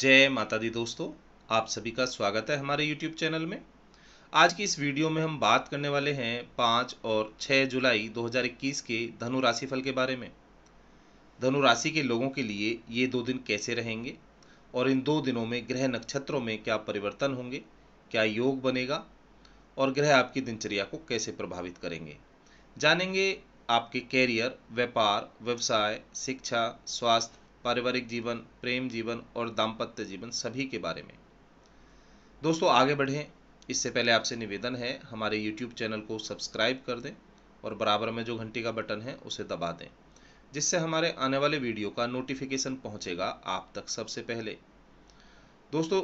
जय माता दी दोस्तों आप सभी का स्वागत है हमारे YouTube चैनल में आज की इस वीडियो में हम बात करने वाले हैं पाँच और छः जुलाई 2021 के धनु राशि फल के बारे में धनु राशि के लोगों के लिए ये दो दिन कैसे रहेंगे और इन दो दिनों में ग्रह नक्षत्रों में क्या परिवर्तन होंगे क्या योग बनेगा और ग्रह आपकी दिनचर्या को कैसे प्रभावित करेंगे जानेंगे आपके कैरियर व्यापार व्यवसाय शिक्षा स्वास्थ्य पारिवारिक जीवन प्रेम जीवन और दाम्पत्य जीवन सभी के बारे में दोस्तों आगे बढ़ें इससे पहले आपसे निवेदन है हमारे यूट्यूब चैनल को सब्सक्राइब कर दें और बराबर में जो घंटी का बटन है उसे दबा दें जिससे हमारे आने वाले वीडियो का नोटिफिकेशन पहुंचेगा आप तक सबसे पहले दोस्तों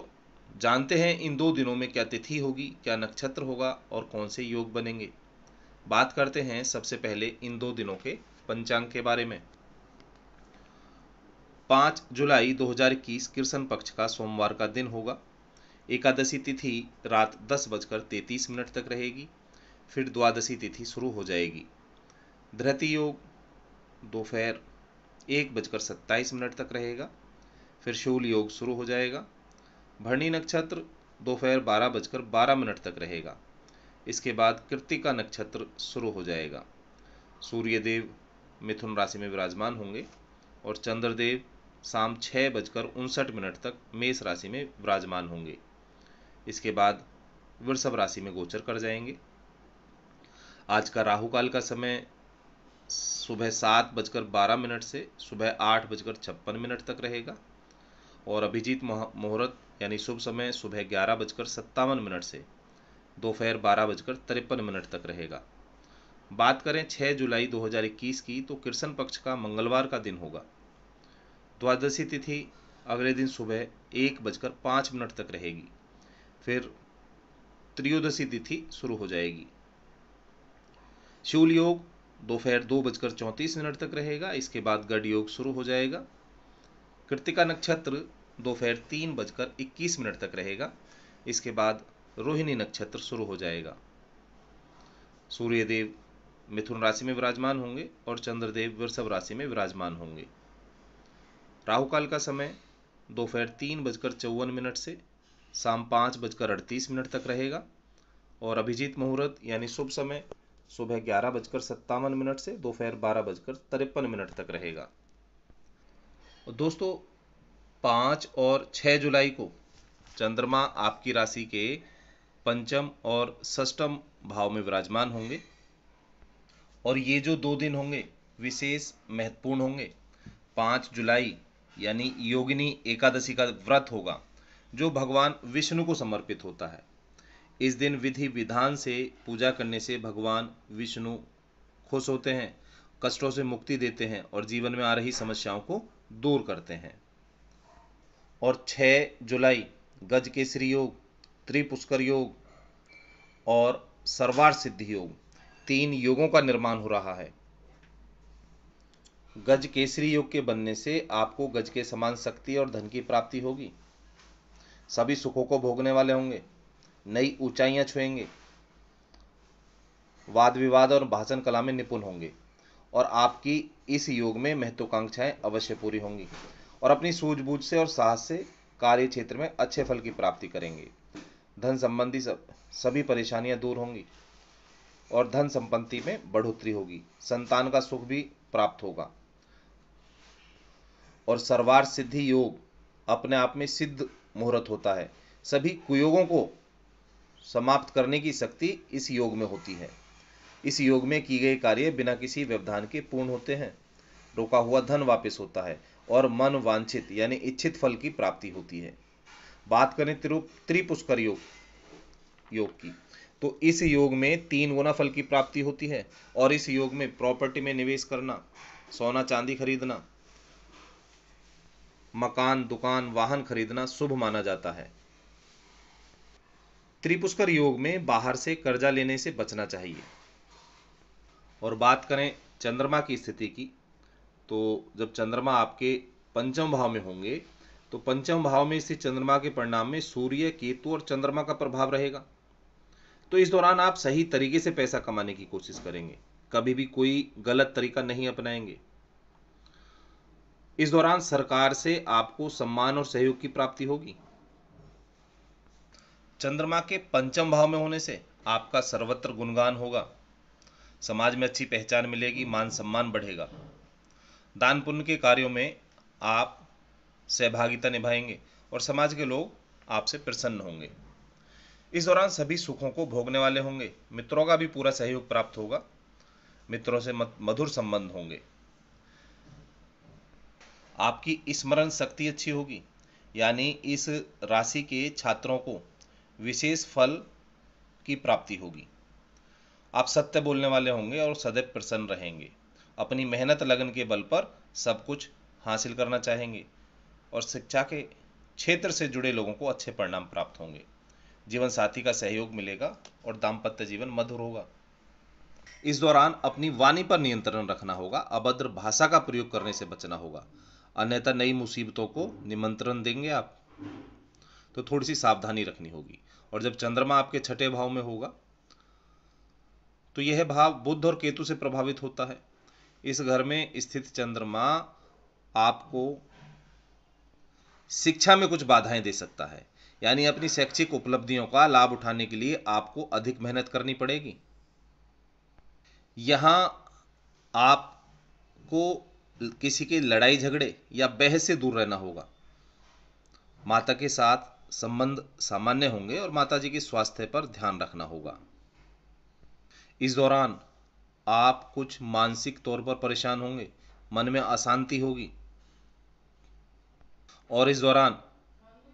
जानते हैं इन दो दिनों में क्या तिथि होगी क्या नक्षत्र होगा और कौन से योग बनेंगे बात करते हैं सबसे पहले इन दो दिनों के पंचांग के बारे में पाँच जुलाई 2021 कृष्ण पक्ष का सोमवार का दिन होगा एकादशी तिथि रात दस बजकर तैंतीस मिनट तक रहेगी फिर द्वादशी तिथि शुरू हो जाएगी धरती योग दोपहर एक बजकर सत्ताईस मिनट तक रहेगा फिर शूल योग शुरू हो जाएगा भरणी नक्षत्र दोपहर बारह बजकर बारह मिनट तक रहेगा इसके बाद कृतिका नक्षत्र शुरू हो जाएगा सूर्यदेव मिथुन राशि में विराजमान होंगे और चंद्रदेव शाम छः बजकर उनसठ मिनट तक मेष राशि में विराजमान होंगे इसके बाद वृषभ राशि में गोचर कर जाएंगे आज का राहु काल का समय सुबह सात बजकर बारह मिनट से सुबह आठ बजकर छप्पन मिनट तक रहेगा और अभिजीत मुहूर्त यानी शुभ समय सुबह ग्यारह बजकर सत्तावन मिनट से दोपहर बारह बजकर तिरपन मिनट तक रहेगा बात करें 6 जुलाई 2021 की तो कृष्ण पक्ष का मंगलवार का दिन होगा द्वादशी तिथि अगले दिन सुबह एक बजकर पाँच मिनट तक रहेगी फिर त्रयोदशी तिथि शुरू हो जाएगी शूल योग दोपहर दो, दो बजकर चौंतीस मिनट तक रहेगा इसके बाद गढ़ योग शुरू हो जाएगा कृतिका नक्षत्र दोपहर तीन बजकर इक्कीस मिनट तक रहेगा इसके बाद रोहिणी नक्षत्र शुरू हो जाएगा सूर्यदेव मिथुन राशि में विराजमान होंगे और चंद्रदेव वृषभ राशि में विराजमान होंगे राहु काल का समय दोपहर तीन बजकर चौवन मिनट से शाम पाँच बजकर अड़तीस मिनट तक रहेगा और अभिजीत मुहूर्त यानी शुभ समय सुबह ग्यारह बजकर सत्तावन मिनट से दोपहर बारह बजकर तिरपन मिनट तक रहेगा और दोस्तों पाँच और छः जुलाई को चंद्रमा आपकी राशि के पंचम और षष्टम भाव में विराजमान होंगे और ये जो दो दिन होंगे विशेष महत्वपूर्ण होंगे पाँच जुलाई यानी योगिनी एकादशी का व्रत होगा जो भगवान विष्णु को समर्पित होता है इस दिन विधि विधान से पूजा करने से भगवान विष्णु खुश होते हैं कष्टों से मुक्ति देते हैं और जीवन में आ रही समस्याओं को दूर करते हैं और 6 जुलाई गज केसरी योग त्रिपुष्कर योग और सर्वार सिद्धि योग तीन योगों का निर्माण हो रहा है गज केसरी योग के बनने से आपको गज के समान शक्ति और धन की प्राप्ति होगी सभी सुखों को भोगने वाले होंगे नई ऊंचाइयां छुएंगे वाद विवाद और भाषण कला में निपुण होंगे और आपकी इस योग में महत्वाकांक्षाएं अवश्य पूरी होंगी और अपनी सूझबूझ से और साहस से कार्य क्षेत्र में अच्छे फल की प्राप्ति करेंगे धन संबंधी सभी परेशानियां दूर होंगी और धन संपत्ति में बढ़ोतरी होगी संतान का सुख भी प्राप्त होगा और सर्वार सिद्धि योग अपने आप में सिद्ध मुहूर्त होता है सभी कुयोगों को समाप्त करने की शक्ति इस योग में होती है इस योग में की गई कार्य बिना किसी व्यवधान के पूर्ण होते हैं रोका हुआ धन वापस होता है और मन वांछित यानी इच्छित फल की प्राप्ति होती है बात करें त्रिपुष्कर योग योग की तो इस योग में तीन गुना फल की प्राप्ति होती है और इस योग में प्रॉपर्टी में निवेश करना सोना चांदी खरीदना मकान दुकान वाहन खरीदना शुभ माना जाता है त्रिपुष्कर योग में बाहर से कर्जा लेने से बचना चाहिए और बात करें चंद्रमा की स्थिति की तो जब चंद्रमा आपके पंचम भाव में होंगे तो पंचम भाव में इसी चंद्रमा के परिणाम में सूर्य केतु और चंद्रमा का प्रभाव रहेगा तो इस दौरान आप सही तरीके से पैसा कमाने की कोशिश करेंगे कभी भी कोई गलत तरीका नहीं अपनाएंगे इस दौरान सरकार से आपको सम्मान और सहयोग की प्राप्ति होगी चंद्रमा के पंचम भाव में होने से आपका सर्वत्र गुणगान होगा समाज में अच्छी पहचान मिलेगी मान सम्मान बढ़ेगा दान पुण्य के कार्यों में आप सहभागिता निभाएंगे और समाज के लोग आपसे प्रसन्न होंगे इस दौरान सभी सुखों को भोगने वाले होंगे मित्रों का भी पूरा सहयोग प्राप्त होगा मित्रों से मधुर संबंध होंगे आपकी स्मरण शक्ति अच्छी होगी यानी इस राशि के छात्रों को विशेष फल की प्राप्ति होगी आप सत्य बोलने वाले होंगे और सदैव प्रसन्न रहेंगे अपनी मेहनत लगन के बल पर सब कुछ हासिल करना चाहेंगे और शिक्षा के क्षेत्र से जुड़े लोगों को अच्छे परिणाम प्राप्त होंगे जीवन साथी का सहयोग मिलेगा और दाम्पत्य जीवन मधुर होगा इस दौरान अपनी वाणी पर नियंत्रण रखना होगा अभद्र भाषा का प्रयोग करने से बचना होगा अन्यथा नई मुसीबतों को निमंत्रण देंगे आप तो थोड़ी सी सावधानी रखनी होगी और जब चंद्रमा आपके छठे भाव में होगा तो यह भाव बुद्ध और केतु से प्रभावित होता है इस घर में स्थित चंद्रमा आपको शिक्षा में कुछ बाधाएं दे सकता है यानी अपनी शैक्षिक उपलब्धियों का लाभ उठाने के लिए आपको अधिक मेहनत करनी पड़ेगी यहां आपको किसी के लड़ाई झगड़े या बहस से दूर रहना होगा माता के साथ संबंध सामान्य होंगे और माता जी के स्वास्थ्य पर ध्यान रखना होगा इस दौरान आप कुछ मानसिक तौर पर परेशान होंगे मन में अशांति होगी और इस दौरान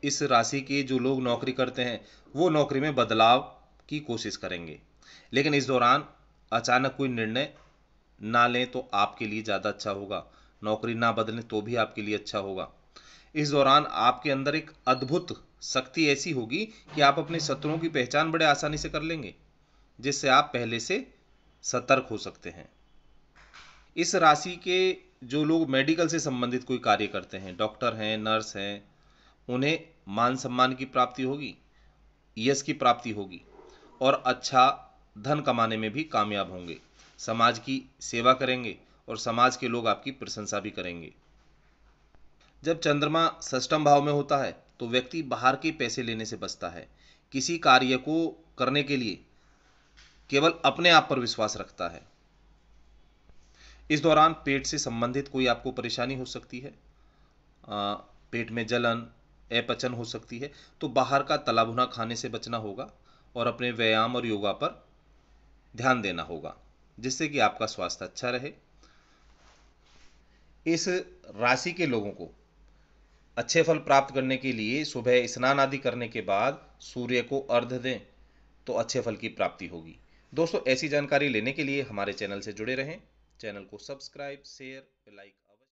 इस राशि के जो लोग नौकरी करते हैं वो नौकरी में बदलाव की कोशिश करेंगे लेकिन इस दौरान अचानक कोई निर्णय ना लें तो आपके लिए ज़्यादा अच्छा होगा नौकरी ना बदलें तो भी आपके लिए अच्छा होगा इस दौरान आपके अंदर एक अद्भुत शक्ति ऐसी होगी कि आप अपने शत्रुओं की पहचान बड़े आसानी से कर लेंगे जिससे आप पहले से सतर्क हो सकते हैं इस राशि के जो लोग मेडिकल से संबंधित कोई कार्य करते हैं डॉक्टर हैं नर्स हैं उन्हें मान सम्मान की प्राप्ति होगी यश की प्राप्ति होगी और अच्छा धन कमाने में भी कामयाब होंगे समाज की सेवा करेंगे और समाज के लोग आपकी प्रशंसा भी करेंगे जब चंद्रमा सष्टम भाव में होता है तो व्यक्ति बाहर के पैसे लेने से बचता है किसी कार्य को करने के लिए केवल अपने आप पर विश्वास रखता है इस दौरान पेट से संबंधित कोई आपको परेशानी हो सकती है आ, पेट में जलन अपचन हो सकती है तो बाहर का तला खाने से बचना होगा और अपने व्यायाम और योगा पर ध्यान देना होगा जिससे कि आपका स्वास्थ्य अच्छा रहे इस राशि के लोगों को अच्छे फल प्राप्त करने के लिए सुबह स्नान आदि करने के बाद सूर्य को अर्ध दें तो अच्छे फल की प्राप्ति होगी दोस्तों ऐसी जानकारी लेने के लिए हमारे चैनल से जुड़े रहें चैनल को सब्सक्राइब शेयर लाइक